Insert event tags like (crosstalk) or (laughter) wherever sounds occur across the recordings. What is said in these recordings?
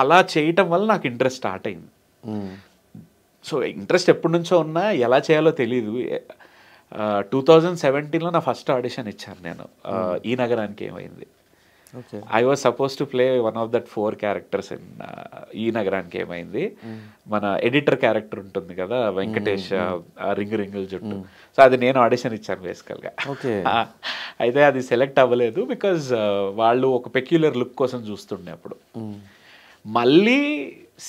అలా చేయటం వల్ల నాకు ఇంట్రెస్ట్ స్టార్ట్ అయింది సో ఇంట్రెస్ట్ ఎప్పటి నుంచో ఉన్నా ఎలా చేయాలో తెలియదు టూ థౌజండ్ సెవెంటీన్లో నా ఫస్ట్ ఆడిషన్ ఇచ్చాను నేను Ee Nagaraniki Emaindi I was suppose to play one of that four characters in Ee Nagaraniki ఏమైంది మన ఎడిటర్ క్యారెక్టర్ ఉంటుంది కదా వెంకటేష్ రింగు రింగుల జుట్టు సో అది నేను ఆడిషన్ ఇచ్చాను బేసికల్గా (laughs) అయితే అది సెలెక్ట్ అవ్వలేదు బికాజ్ వాళ్ళు ఒక పెక్యులర్ లుక్ కోసం చూస్తుండే అప్పుడు మళ్ళీ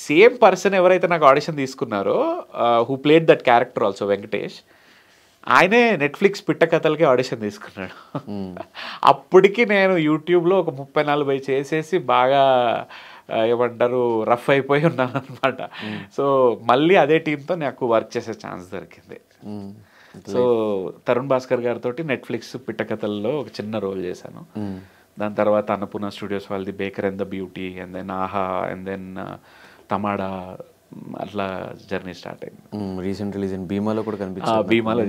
సేమ్ పర్సన్ ఎవరైతే నాకు ఆడిషన్ తీసుకున్నారో who played that character also Venkatesh ఆయనే నెట్ఫ్లిక్స్ పిట్ట కథలకి ఆడిషన్ తీసుకున్నాడు hmm. (laughs) అప్పటికి నేను యూట్యూబ్లో ఒక ముప్పై నలభై చేసేసి బాగా ఏమంటారు రఫ్ అయిపోయి ఉన్నాను అనమాట hmm. సో మళ్ళీ అదే టీంతో నాకు వర్క్ చేసే ఛాన్స్ దొరికింది hmm. సో తరుణ్ భాస్కర్ గారితో నెట్ఫ్లిక్స్ పిట్టకథల్లో ఒక చిన్న రోల్ చేశాను దాని తర్వాత అన్నపూర్ణ స్టూడియోస్ వాళ్ళది baker and the beauty and then Aha and then uh, Tamada అట్లా జర్నీ స్టార్ట్ అయింది రీసెంట్ రిలీజ్ భీమాలో కూడా కనిపించింది భీమాలో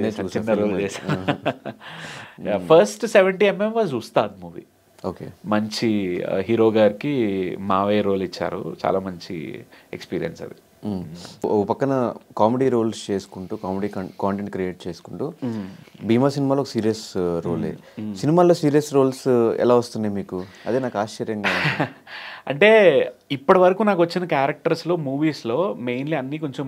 first seventy MM was Ustaad movie okay మంచి హీరో uh, గారికి మావే రోల్ ఇచ్చారు చాలా మంచి ఎక్స్పీరియన్స్ అది ఓ పక్కన కామెడీ రోల్స్ చేసుకుంటూ కామెడీ కాంటెంట్ క్రియేట్ చేసుకుంటూ భీమా సినిమాలో ఒక సీరియస్ రోలే సినిమాల్లో సీరియస్ రోల్స్ ఎలా వస్తున్నాయి మీకు అదే నాకు ఆశ్చర్యంగా (laughs) అంటే ఇప్పటి వరకు నాకు వచ్చిన క్యారెక్టర్స్లో మూవీస్లో మెయిన్లీ అన్నీ కొంచెం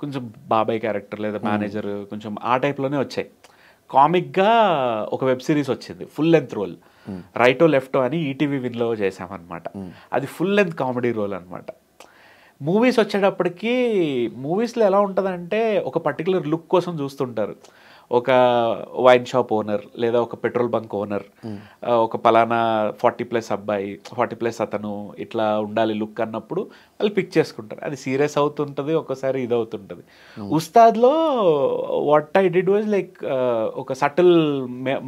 కొంచెం బాబాయ్ క్యారెక్టర్ లేదా మేనేజర్ కొంచెం ఆ టైప్లోనే వచ్చాయి కామిక్గా ఒక వెబ్ సిరీస్ వచ్చింది ఫుల్ లెంత్ రోల్ రైటో లెఫ్టో అని ఈటీవీ e విన్లో చేసామన్నమాట అది ఫుల్ లెంత్ కామెడీ రోల్ అనమాట మూవీస్ వచ్చేటప్పటికి మూవీస్లో ఎలా ఉంటుందంటే ఒక పర్టికులర్ లుక్ కోసం చూస్తుంటారు ఒక వైన్ షాప్ ఓనర్ లేదా ఒక పెట్రోల్ బంక్ ఓనర్ ఒక పలానా ఫార్టీ ప్లస్ అబ్బాయి ఫార్టీ ప్లస్ అతను ఇట్లా ఉండాలి లుక్ అన్నప్పుడు వాళ్ళు పిక్ చేసుకుంటారు అది సీరియస్ అవుతుంటుంది ఒకసారి ఇది అవుతుంటుంది ఉస్తాద్లో what I did was like ఒక సటిల్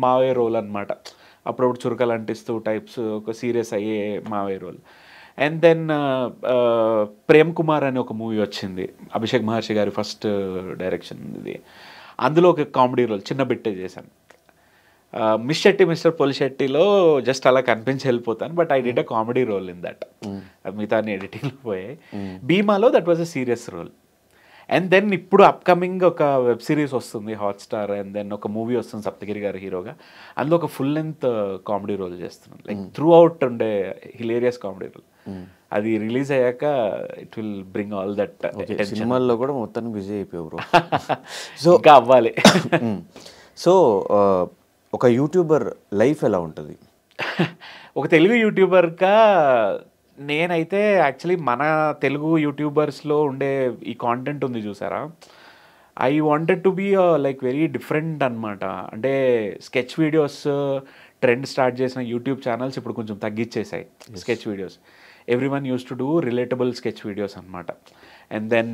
మావే రోల్ అనమాట అప్పుడప్పుడు చురుకలు అంటిస్తూ టైప్స్ ఒక సీరియస్ అయ్యే మావే role and then Prem Kumar అనే ఒక మూవీ వచ్చింది అభిషేక్ మహర్షి గారి ఫస్ట్ డైరెక్షన్ uh, ఇది అందులో ఒక కామెడీ రోల్ చిన్న బిట్టే చేశాను uh, మిస్ శెట్టి మిస్టర్ పొలిశెట్టిలో జస్ట్ అలా కనిపించి వెళ్ళిపోతాను but I did a comedy role in that మిగతా ఎడిటింగ్లో పోయాయి mm. భీమాలో that was a serious role and then ఇప్పుడు అప్కమింగ్ ఒక వెబ్ సిరీస్ వస్తుంది హాట్స్టార్ అండ్ దెన్ ఒక మూవీ వస్తుంది సప్తగిరి గారు హీరోగా అందులో ఒక ఫుల్ లెంత్ కామెడీ రోల్ చేస్తున్నాను లైక్ త్రూ అవుట్ ఉండే హిలేరియస్ కామెడీ రోల్ అది రిలీజ్ అయ్యాక it will bring all that సినిమాల్లో కూడా మొత్తానికి బిజీ అయిపోయారు సో (laughs) ఇంకా అవ్వాలి సో (laughs) ఒక యూట్యూబర్ లైఫ్ ఎలా ఉంటుంది (laughs) ఒక తెలుగు యూట్యూబర్గా నేనైతే యాక్చువల్లీ మన తెలుగు యూట్యూబర్స్లో ఉండే ఈ కాంటెంట్ ఉంది చూసారా I wanted to be like very different అనమాట అంటే స్కెచ్ వీడియోస్ ట్రెండ్ స్టార్ట్ చేసిన యూట్యూబ్ ఛానల్స్ ఇప్పుడు కొంచెం తగ్గించేసాయి sketch videos everyone use to do relatable sketch videos అనమాట and then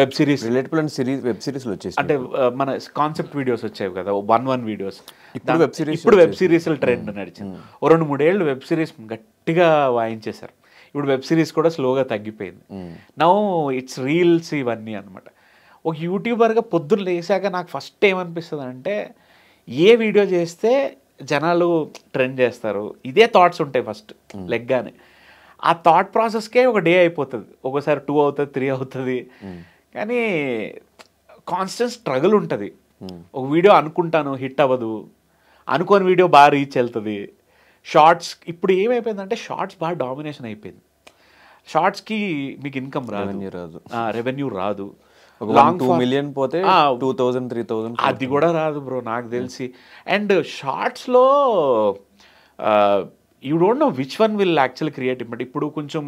web series relatable and series web సిరీస్లు వచ్చేసి అంటే uh, మన కాన్సెప్ట్ వీడియోస్ వచ్చాయి కదా వన్ వన్ వీడియోస్ ఇప్పుడు వెబ్ సిరీస్ ఇప్పుడు వెబ్ సిరీస్ల ట్రెండ్ నడిచింది hmm. ఓ రెండు మూడేళ్ళు వెబ్ సిరీస్ గట్టిగా వాయించేశారు ఇప్పుడు వెబ్ సిరీస్ కూడా స్లోగా తగ్గిపోయింది నౌ ఇట్స్ రీల్స్ ఇవన్నీ అనమాట ఒక యూట్యూబర్గా పొద్దున్న లేసాక నాకు ఫస్ట్ ఏమనిపిస్తుంది అంటే ఏ వీడియో చేస్తే జనాలు ట్రెండ్ చేస్తారు ఇదే థాట్స్ ఉంటాయి ఫస్ట్ hmm. లెగ్గానే ఆ థాట్ ప్రాసెస్కే ఒక డే అయిపోతుంది ఒకసారి టూ అవుతుంది త్రీ అవుతుంది hmm. కానీ కాన్స్టెంట్ స్ట్రగుల్ ఉంటుంది ఒక వీడియో అనుకుంటాను హిట్ అవ్వదు అనుకోని వీడియో బాగా రీచ్ వెళ్తుంది షార్ట్స్ ఇప్పుడు ఏమైపోయిందంటే షార్ట్స్ బాగా డామినేషన్ అయిపోయింది షార్ట్స్కి మీకు ఇన్కమ్ రాదు రాదు రెవెన్యూ రాదు లాంగ్ టూ మిలియన్ పోతే టూ థౌజండ్ త్రీ థౌజండ్ అది కూడా రాదు బ్రో నాకు hmm. తెలిసి అండ్ షార్ట్స్లో you don't know which one will actual create but ఇప్పుడు కొంచెం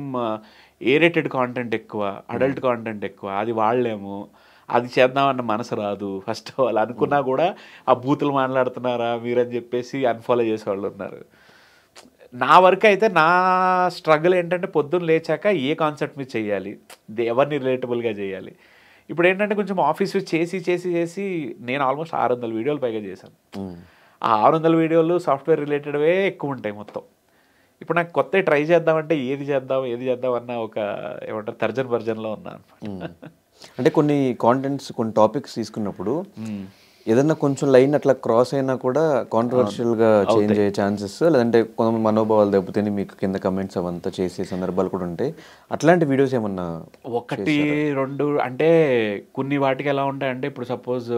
ఏరేటెడ్ కాంటెంట్ ఎక్కువ అడల్ట్ కాంటెంట్ hmm. ఎక్కువ అది వాడలేము అది చేద్దామన్న మనసు రాదు ఫస్ట్ ఆఫ్ ఆల్ అనుకున్నా hmm. కూడా ఆ బూతులు మాట్లాడుతున్నారా మీరని చెప్పేసి అన్ఫాలో చేసేవాళ్ళు ఉన్నారు నా వరకు అయితే నా స్ట్రగుల్ ఏంటంటే పొద్దున్న లేచాక ఏ కాన్సెప్ట్ మీద చేయాలి ఎవరిని రిలేటబుల్గా చేయాలి ఇప్పుడు ఏంటంటే కొంచెం ఆఫీస్ చేసి చేసి చేసి నేను ఆల్మోస్ట్ ఆరు వందల వీడియోలు పైగా చేశాను hmm. ఆ ఆరు వందల వీడియోలు సాఫ్ట్వేర్ రిలేటెడ్వే ఎక్కువ ఉంటాయి మొత్తం ఇప్పుడు నాకు కొత్త ట్రై చేద్దామంటే ఏది చేద్దాం ఏది చేద్దాం అన్న ఒక ఏమంటారు తర్జన్ భర్జన్లో ఉన్నా అంటే కొన్ని కాంటెంట్స్ కొన్ని టాపిక్స్ తీసుకున్నప్పుడు ఏదన్నా కొంచెం లైన్ అట్లా క్రాస్ అయినా కూడా కాంట్రవర్షియల్గా చేంజ్ అయ్యే ఛాన్సెస్ లేదంటే కొంత మనోభావాలు దెబ్బతిని మీకు కింద కమెంట్స్ అవంతా చేసే సందర్భాలు కూడా ఉంటాయి అట్లాంటి వీడియోస్ ఏమన్నా ఒకటి రెండు అంటే కొన్ని వాటికి ఎలా ఉంటాయంటే ఇప్పుడు సపోజ్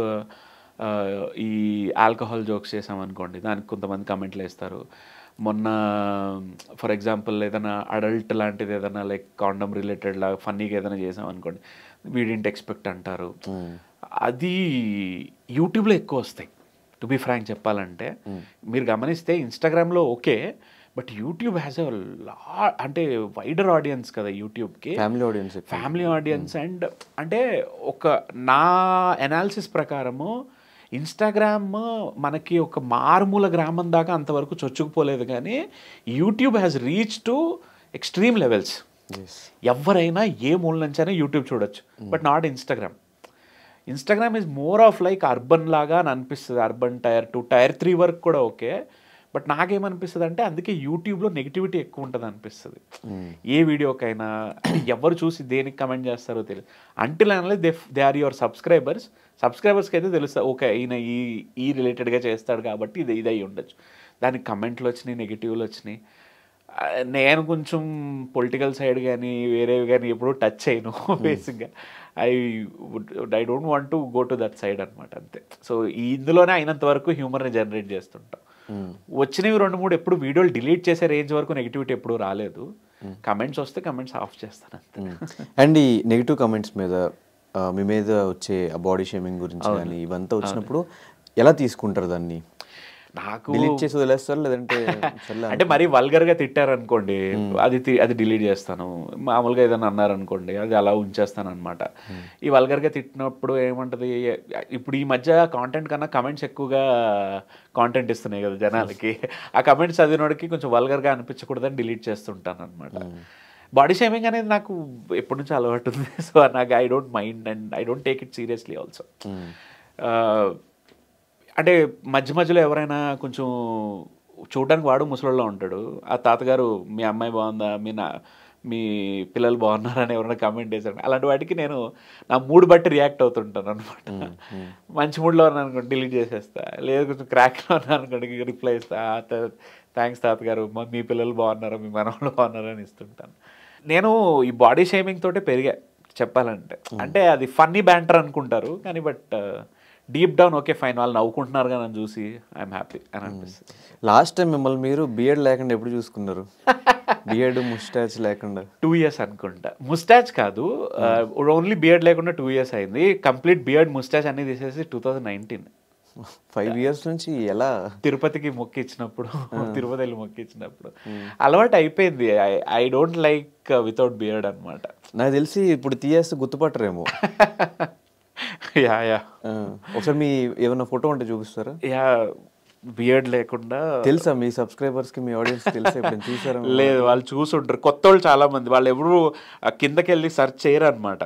ఈ ఆల్కహాల్ జోక్స్ చేసామనుకోండి దానికి కొంతమంది కమెంట్లు వేస్తారు మొన్న ఫర్ ఎగ్జాంపుల్ ఏదైనా అడల్ట్ లాంటిది ఏదైనా లైక్ కాండమ్ రిలేటెడ్ లాగా ఫన్నీగా ఏదైనా చేసాం అనుకోండి వీడింటి ఎక్స్పెక్ట్ అంటారు hmm. అది యూట్యూబ్లో ఎక్కువ వస్తాయి టు బి ఫ్రాంక్ చెప్పాలంటే hmm. మీరు గమనిస్తే ఇన్స్టాగ్రామ్లో okay but YouTube has a లా అంటే వైడర్ ఆడియన్స్ కదా యూట్యూబ్కి family audience family audience and అంటే ఒక నా ఎనాలిసిస్ ప్రకారము ఇన్స్టాగ్రామ్ మనకి ఒక మారుమూల గ్రామం దాకా అంతవరకు చొచ్చుకుపోలేదు కానీ YouTube has reach to extreme levels ఎవరైనా ఏ మూల నుంచి అయినా యూట్యూబ్ చూడొచ్చు but not Instagram Instagram is more of like urban లాగా అని అనిపిస్తుంది urban tier two tier three వరకు కూడా ఓకే బట్ నాకేమనిపిస్తుంది అంటే అందుకే యూట్యూబ్లో నెగిటివిటీ ఎక్కువ ఉంటుంది అనిపిస్తుంది ఏ వీడియోకైనా ఎవరు చూసి దేనికి కమెంట్ చేస్తారో తెలియదు అంటిల్ అనలేదు they they are your subscribers సబ్స్క్రైబర్స్కి అయితే తెలుస్తా ఓకే ఈయన ఈ ఈ రిలేటెడ్గా చేస్తాడు కాబట్టి ఇది ఇది ఉండొచ్చు దానికి కమెంట్లు వచ్చినాయి నెగిటివ్లు వచ్చినాయి నేను కొంచెం పొలిటికల్ సైడ్ కానీ వేరేవి కానీ ఎప్పుడూ టచ్ అయ్యను బేసిక్గా I I don't want to go to that side అనమాట అంతే సో ఇందులోనే అయినంత వరకు హ్యూమర్ని జనరేట్ చేస్తుంటాం వచ్చినవి రెండు మూడు ఎప్పుడు వీడియోలు డిలీట్ చేసే రేంజ్ వరకు నెగిటివిటీ ఎప్పుడు రాలేదు కమెంట్స్ వస్తే కమెంట్స్ ఆఫ్ చేస్తాను అండ్ ఈ నెగిటివ్ కమెంట్స్ మీద మీ మీద వచ్చే బాడీ షేమింగ్ గురించి కానీ ఇవంతా వచ్చినప్పుడు ఎలా తీసుకుంటారు దాన్ని నాకు డిలీట్ చేసి వదిలేస్తారు లేదంటే అంటే మరీ వల్గర్గా తిట్టారనుకోండి అది అది డిలీట్ చేస్తాను మామూలుగా ఏదైనా అన్నారనుకోండి అది అలా ఉంచేస్తాను అనమాట ఈ వల్గర్గా తిట్టినప్పుడు ఏమంటది ఇప్పుడు ఈ మధ్య కాంటెంట్ కన్నా కమెంట్స్ ఎక్కువగా కాంటెంట్ ఇస్తున్నాయి కదా జనాలకి ఆ కమెంట్స్ చదివినోడికి కొంచెం వల్గర్గా అనిపించకూడదని డిలీట్ చేస్తుంటాను అనమాట బాడీ షేమింగ్ అనేది నాకు ఎప్పటి నుంచి అలవాటు ఉంది (laughs) సో నాకు I don't mind and I don't take it seriously also అంటే మధ్య మధ్యలో ఎవరైనా కొంచెం చూడడానికి వాడు ముసలిలో ఉంటాడు ఆ తాతగారు మీ అమ్మాయి బాగుందా మీ నా మీ పిల్లలు బాగున్నారని ఎవరైనా కమెంట్ చేశారు అలాంటి వాటికి నేను నా మూడ్ బట్టి రియాక్ట్ అవుతుంటాను అనమాట మంచి మూడ్లో ఉన్నాను అనుకోండి డిలీట్ చేసేస్తా లేదు కొంచెం క్రాక్లో ఉన్నాను అనుకోండి రిప్లై ఇస్తా థ్యాంక్స్ తాతగారు మీ పిల్లలు బాగున్నారా మీ మనవాళ్ళు బాగున్నారా అని ఇస్తుంటాను నేను ఈ బాడీ షేమింగ్ తోటే పెరిగా చెప్పాలంటే అంటే అది ఫన్నీ బ్యాంటర్ అనుకుంటారు కానీ but deep down okay fine వాళ్ళు నవ్వుకుంటున్నారు కానీ చూసి ఐఎమ్ హ్యాపీ అని hmm. అనిపిస్తుంది లాస్ట్ టైం మిమ్మల్ని మీరు బియర్డ్ లేకుండా ఎప్పుడు చూసుకున్నారు బియర్డ్ (laughs) ముస్టాచ్ లేకుండా టూ ఇయర్స్ అనుకుంటా ముస్టాచ్ కాదు ఓన్లీ hmm. బియర్డ్ uh, లేకుండా టూ ఇయర్స్ అయింది కంప్లీట్ బియర్డ్ ముస్టాచ్ అన్ని తీసేసి two thousand nineteen five years నుంచి ఎలా తిరుపతికి ఇచ్చినప్పుడు hmm. తిరుపతి వెళ్ళి ఇచ్చినప్పుడు అలవాటు అయిపోయింది I don't like without beard అనమాట నాకు తెలిసి ఇప్పుడు తీయేస్తే గుర్తుపట్టరేమో (laughs) యా (laughs) యా ఒకసారి మీ ఏమైనా ఫోటో ఉంటే చూపిస్తారా యా బియర్డ్ లేకుండా తెలుసా మీ సబ్స్క్రైబర్స్ కి మీ ఆడియన్స్ తెలుసా (laughs) లేదు వాళ్ళు చూసుంటారు కొత్త వాళ్ళు చాలా మంది వాళ్ళు ఎవరు కిందకి వెళ్ళి సర్చ్ చేయరు అనమాట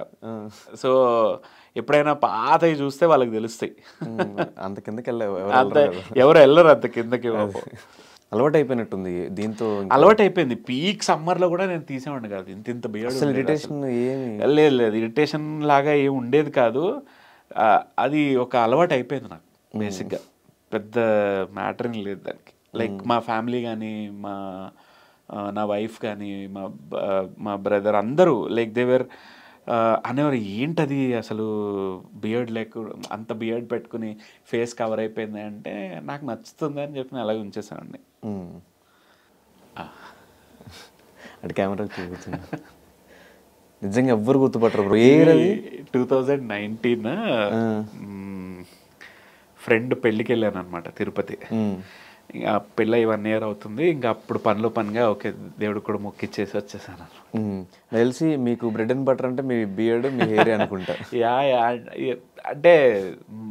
సో ఎప్పుడైనా పాత చూస్తే వాళ్ళకి తెలుస్తాయి అంత కిందకి వెళ్ళావు (laughs) ఎవరు వెళ్ళరు అంత కిందకి అలవాటు అయిపోయినట్టుంది దీంతో అలవాటు అయిపోయింది పీక్ సమ్మర్ లో కూడా నేను తీసేవాడిని కాదు ఇంత ఇంత బియర్డ్ ఇరిటేషన్ ఏమి లేదు లేదు ఇరిటేషన్ లాగా ఏమి ఉండేది కాదు అది ఒక అలవాటు అయిపోయింది నాకు బేసిక్గా పెద్ద మ్యాటర్ లేదు దానికి లైక్ మా ఫ్యామిలీ కానీ మా నా వైఫ్ కానీ మా మా బ్రదర్ అందరూ లైక్ దేవర్ అనేవారు ఏంటది అసలు బియర్డ్ లేక అంత బియర్డ్ పెట్టుకుని ఫేస్ కవర్ అయిపోయింది అంటే నాకు నచ్చుతుంది అని చెప్పి నేను అలాగే ఉంచేసానండి అంటే కెమెరా చూపుతున్నా నిజంగా ఎవ్వరు గుర్తుపట్టరు bro two thousand nineteen friend పెళ్ళికి వెళ్ళాను అనమాట తిరుపతి ఇంకా పెళ్ళి వన్ ఇయర్ అవుతుంది ఇంకా అప్పుడు పనులు పనిగా ఓకే దేవుడు కూడా మొక్కిచ్చేసి వచ్చేసాను తెలిసి మీకు బ్రెడ్ అండ్ బటర్ అంటే మీ బియర్డ్ మీ హెయిర్ అనుకుంటా (laughs) యా యా అంటే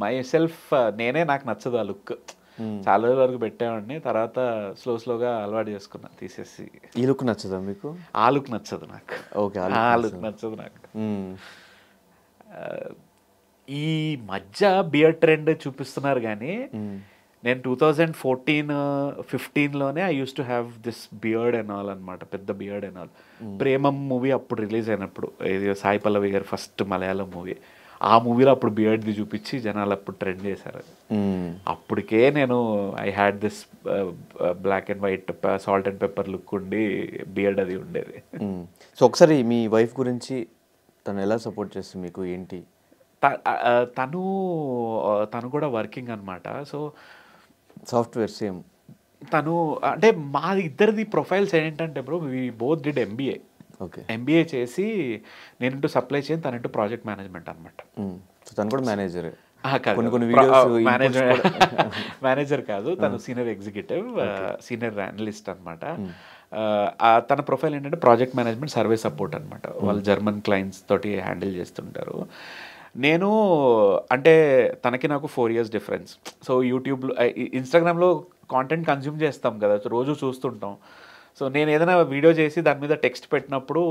మై సెల్ఫ్ నేనే నాకు నచ్చదు ఆ లుక్ Hmm. చాలా రోజుల వరకు పెట్టామండి తర్వాత స్లో స్లోగా అలవాటు చేసుకున్నా తీసేసి ఈ లుక్ నచ్చదా మీకు ఆ లుక్ నచ్చదు నాకు ఓకే ఆ లుక్ నచ్చదు నాకు hmm. ఈ మధ్య బియర్ ట్రెండ్ చూపిస్తున్నారు కానీ hmm. నేను టూ థౌజండ్ ఫోర్టీన్ ఫిఫ్టీన్లోనే I use to have this beard and all అనమాట పెద్ద beard and all Premam movie అప్పుడు రిలీజ్ అయినప్పుడు ఇది సాయి పల్లవి గారు ఫస్ట్ మలయాళం మూవీ ఆ మూవీలో అప్పుడు బియర్డ్ది చూపించి జనాలు అప్పుడు ట్రెండ్ చేశారు అప్పటికే నేను I had this black and white salt and pepper look ఉండి బియర్డ్ అది ఉండేది సో ఒకసారి మీ వైఫ్ గురించి తను ఎలా సపోర్ట్ చేస్తుంది మీకు ఏంటి తను తను కూడా వర్కింగ్ అనమాట సో సాఫ్ట్వేర్ సేమ్ తను అంటే మా ఇద్దరిది ప్రొఫైల్స్ ఏంటంటే bro we both did MBA MBA చేసి నేను సప్లై తన తనంటూ ప్రాజెక్ట్ మేనేజ్మెంట్ అనమాట తను కూడా మేనేజర్ కొన్ని కొన్ని వీడియోస్ మేనేజర్ మేనేజర్ కాదు (laughs) తను సీనియర్ ఎగ్జిక్యూటివ్ సీనియర్ అనలిస్ట్ అనమాట తన ప్రొఫైల్ ఏంటంటే ప్రాజెక్ట్ మేనేజ్మెంట్ సర్వే సపోర్ట్ అనమాట వాళ్ళు జర్మన్ క్లయింట్స్ తోటి హ్యాండిల్ చేస్తుంటారు నేను అంటే తనకి నాకు ఫోర్ ఇయర్స్ డిఫరెన్స్ సో యూట్యూబ్లో ఇన్స్టాగ్రామ్లో కాంటెంట్ కన్జ్యూమ్ చేస్తాం కదా రోజు చూస్తుంటాం సో నేను ఏదైనా వీడియో చేసి దాని మీద టెక్స్ట్ పెట్టినప్పుడు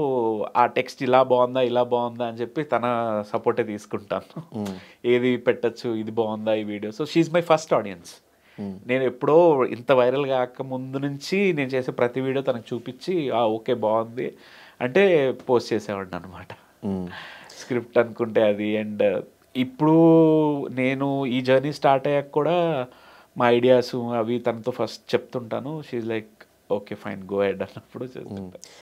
ఆ టెక్స్ట్ ఇలా బాగుందా ఇలా బాగుందా అని చెప్పి తన సపోర్టే తీసుకుంటాను ఏది పెట్టచ్చు ఇది బాగుందా ఈ video so she my first audience నేను ఎప్పుడో ఇంత వైరల్ కాక ముందు నుంచి నేను చేసే ప్రతి వీడియో తనకు చూపించి ఆ ఓకే బాగుంది అంటే పోస్ట్ చేసేవాడిని అనమాట స్క్రిప్ట్ అనుకుంటే అది అండ్ ఇప్పుడు నేను ఈ జర్నీ స్టార్ట్ అయ్యాక కూడా మా ఐడియాస్ అవి తనతో ఫస్ట్ చెప్తుంటాను she like okay fine go హెడ్ అన్నప్పుడు చేస్తుంటా